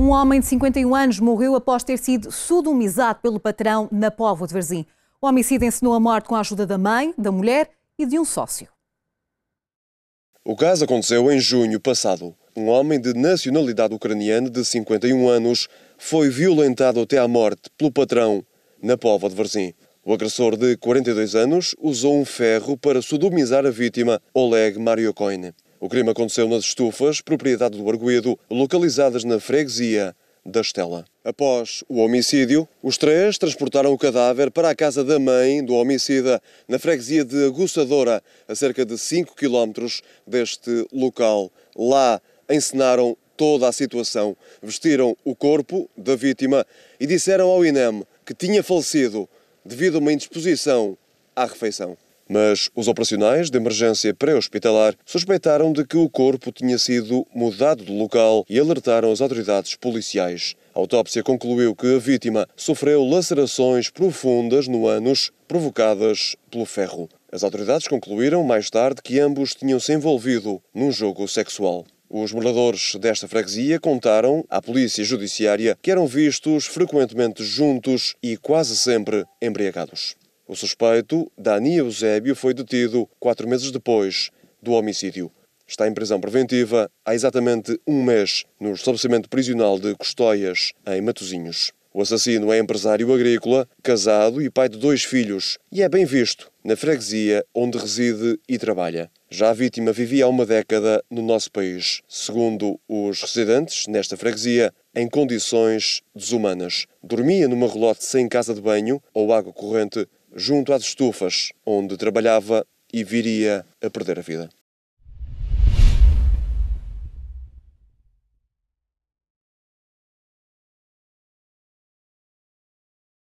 Um homem de 51 anos morreu após ter sido sodomizado pelo patrão na Póvoa de Varzim. O homicídio ensinou a morte com a ajuda da mãe, da mulher e de um sócio. O caso aconteceu em junho passado. Um homem de nacionalidade ucraniana de 51 anos foi violentado até à morte pelo patrão na Póvoa de Varzim. O agressor de 42 anos usou um ferro para sodomizar a vítima, Oleg Mariokoine. O crime aconteceu nas estufas, propriedade do arguído, localizadas na freguesia da Estela. Após o homicídio, os três transportaram o cadáver para a casa da mãe do homicida, na freguesia de Aguçadora, a cerca de 5 quilómetros deste local. Lá encenaram toda a situação, vestiram o corpo da vítima e disseram ao INEM que tinha falecido devido a uma indisposição à refeição mas os operacionais de emergência pré-hospitalar suspeitaram de que o corpo tinha sido mudado de local e alertaram as autoridades policiais. A autópsia concluiu que a vítima sofreu lacerações profundas no ânus provocadas pelo ferro. As autoridades concluíram mais tarde que ambos tinham se envolvido num jogo sexual. Os moradores desta freguesia contaram à polícia judiciária que eram vistos frequentemente juntos e quase sempre embriagados. O suspeito, Dani Eusébio, foi detido quatro meses depois do homicídio. Está em prisão preventiva há exatamente um mês no estabelecimento prisional de Custóias, em Matosinhos. O assassino é empresário agrícola, casado e pai de dois filhos, e é bem visto na freguesia onde reside e trabalha. Já a vítima vivia há uma década no nosso país, segundo os residentes nesta freguesia, em condições desumanas. Dormia numa relote sem casa de banho ou água corrente junto às estufas onde trabalhava e viria a perder a vida.